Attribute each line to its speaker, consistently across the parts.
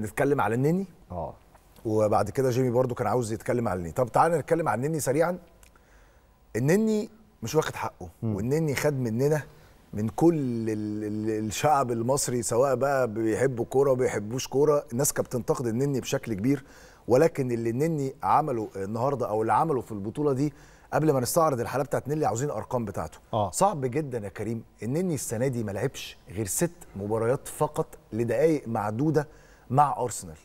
Speaker 1: نتكلم على النني اه وبعد كده جيمي برضو كان عاوز يتكلم على النني طب تعالى نتكلم على النني سريعا النني مش واخد حقه والنني خد مننا من كل الشعب المصري سواء بقى بيحبوا كوره بيحبوش كوره الناس كانت بتنتقد النني بشكل كبير ولكن اللي النني عمله النهارده او اللي عمله في البطوله دي قبل ما نستعرض الحاله بتاعت نيلي عاوزين الارقام بتاعته آه. صعب جدا يا كريم النني السنه دي ما لعبش غير ست مباريات فقط لدقائق معدوده مع ارسنال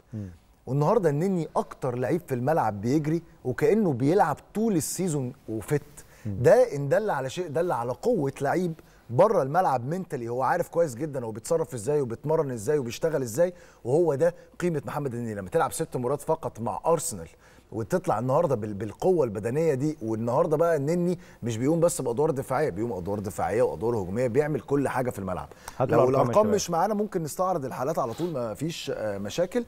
Speaker 1: والنهارده النني اكتر لعيب في الملعب بيجري وكانه بيلعب طول السيزون وفت ده ان دل على شيء دل على قوه لعيب بره الملعب منتلي هو عارف كويس جدا هو بيتصرف ازاي وبيتمرن ازاي وبيشتغل ازاي وهو ده قيمه محمد النني لما تلعب ست مرات فقط مع ارسنال وتطلع النهارده بالقوه البدنيه دي والنهارده بقى النني مش بيقوم بس بادوار دفاعيه بيقوم ادوار دفاعيه وادوار هجوميه بيعمل كل حاجه في الملعب لو الارقام مش معانا ممكن نستعرض الحالات على طول ما فيش آه، مشاكل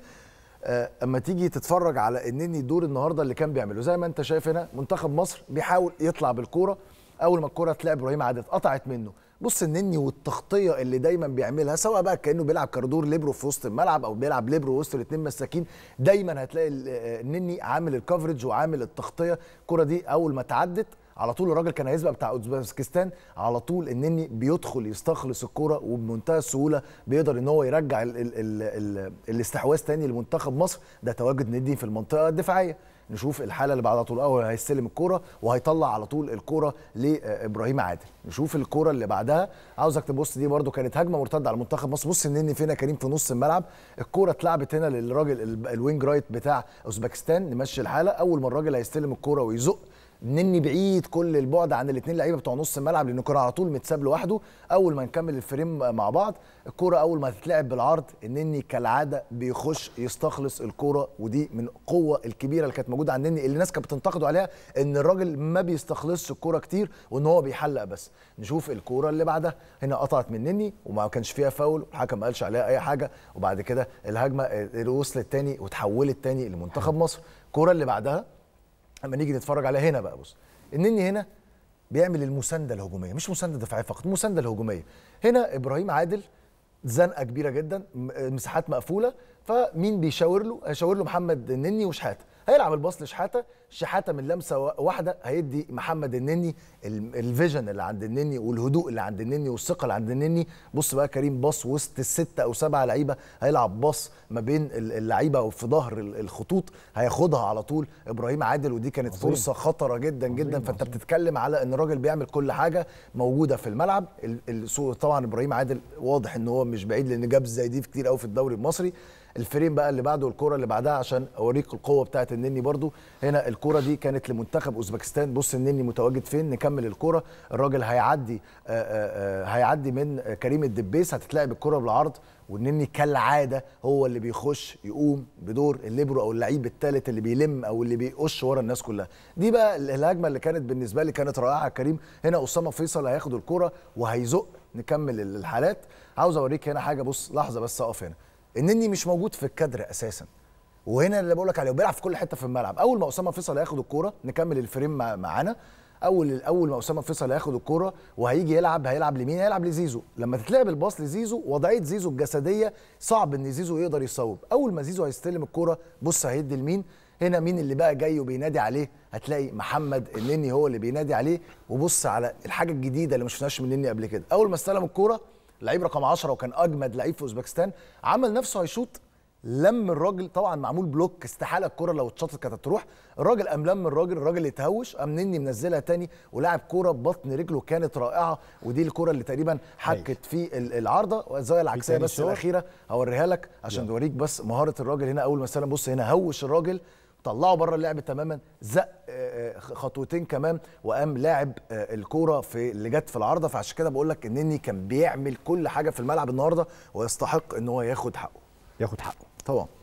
Speaker 1: آه، اما تيجي تتفرج على النني دور النهارده اللي كان بيعمله زي ما انت شايف هنا منتخب مصر بيحاول يطلع بالكوره اول ما الكوره اتلعب ابراهيم عادل اتقطعت منه بص النني والتغطيه اللي دايما بيعملها سواء بقى كانه بيلعب كاردور ليبرو في وسط الملعب او بيلعب ليبرو وسط الاثنين مساكين دايما هتلاقي النني عامل الكفرج وعامل التغطيه الكره دي اول ما تعدت على طول الراجل كان هيسبق بتاع اوزبكستان على طول النني بيدخل يستخلص الكوره وبمنتهى السهوله بيقدر ان هو يرجع الـ الـ الـ الـ الاستحواذ تاني لمنتخب مصر ده تواجد ندي في المنطقه الدفاعيه نشوف الحاله اللي بعد طول الاول هيستلم الكوره وهيطلع على طول الكوره لابراهيم عادل نشوف الكوره اللي بعدها عاوزك تبص دي برده كانت هجمه مرتده على منتخب مصر بص النني فينا كريم في نص الملعب الكوره اتلعبت هنا للراجل الوينج رايت بتاع اوزبكستان نمشي الحاله اول ما الراجل هيستلم الكوره ويزق مني بعيد كل البعد عن الاثنين لعيبه بتوع نص الملعب لان الكره على طول متساب لوحده اول ما نكمل الفريم مع بعض الكره اول ما تتلعب بالعرض النني كالعاده بيخش يستخلص الكره ودي من القوه الكبيره اللي كانت موجوده عند النني اللي الناس كانت بتنتقده عليها ان الراجل ما بيستخلصش الكره كتير وان هو بيحلق بس نشوف الكره اللي بعدها هنا قطعت من النني وما كانش فيها فاول والحكم ما قالش عليها اي حاجه وبعد كده الهجمه آه، وصلت تاني وتحولت تاني لمنتخب مصر الكره اللي بعدها اما نيجي نتفرج على هنا بقى بص النني هنا بيعمل المسانده الهجوميه مش مسانده دفاعيه فقط مسانده الهجوميه هنا ابراهيم عادل زنقه كبيره جدا مساحات مقفوله فمين بيشاور له؟ هيشاور له محمد النني وشحاته هيلعب الباص لشحاته شحاته من لمسه واحده هيدي محمد النني الفيجن اللي عند النني والهدوء اللي عند النني والثقه اللي عند النني بص بقى كريم باص وسط السته او سبعه لعيبه هيلعب باص ما بين اللعيبه وفي ظهر الخطوط هياخدها على طول ابراهيم عادل ودي كانت عظيم. فرصه خطره جدا عظيم. جدا فانت بتتكلم على ان الراجل بيعمل كل حاجه موجوده في الملعب طبعا ابراهيم عادل واضح ان هو مش بعيد لان جاب زي دي كتير قوي في الدوري المصري الفريم بقى اللي بعده والكوره اللي بعدها عشان اوريك القوه بتاعه النني برضو هنا الكوره دي كانت لمنتخب اوزبكستان بص النني متواجد فين نكمل الكوره الراجل هيعدي آآ آه، آآ آه، آه، هيعدي من كريم الدبيس هتتلعب الكوره بالعرض والنني كالعاده هو اللي بيخش يقوم بدور الليبرو او اللعيب الثالث اللي بيلم او اللي بيقش ورا الناس كلها دي بقى الهجمه اللي كانت بالنسبه لي كانت رائعه كريم هنا اسامه فيصل هياخد الكوره وهيزق نكمل الحالات عاوز اوريك هنا حاجه بص لحظه بس اقف هنا النني مش موجود في الكادر اساسا وهنا اللي بقول لك عليه وبيلعب في كل حته في الملعب اول ما اسامه فيصل هياخد الكوره نكمل الفريم معانا اول اول ما اسامه فيصل هياخد الكوره وهيجي يلعب هيلعب لمين هيلعب لزيزو لما تتلعب الباص لزيزو وضعيه زيزو الجسديه صعب ان زيزو يقدر يصوب اول ما زيزو هيستلم الكوره بص هيدي لمين هنا مين اللي بقى جاي وبينادي عليه هتلاقي محمد النني هو اللي بينادي عليه وبص على الحاجه الجديده اللي ما شفناهاش من النني قبل كده اول ما استلم الكوره لعيب رقم 10 وكان اجمد لعيب في اوزبكستان عمل نفسه هيشوط لم الراجل طبعا معمول بلوك استحاله الكره لو اتشاطت كانت هتروح الراجل قام لم الراجل الراجل اتهوش قام نني منزلها تاني ولعب كوره ببطن رجله كانت رائعه ودي الكوره اللي تقريبا حكت في العارضه والزاويه العكسيه بس الاخيره هوريها لك عشان توريك بس مهاره الراجل هنا اول ما بص هنا هوش الراجل طلعه بره اللعب تماما زق آه، آه، خطوتين كمان وقام لاعب آه، الكوره في اللي جت في العارضه فعشان كده بقول لك النني كان بيعمل كل حاجه في الملعب النهارده ويستحق ان هو ياخد حقه ياخد حقه طبعا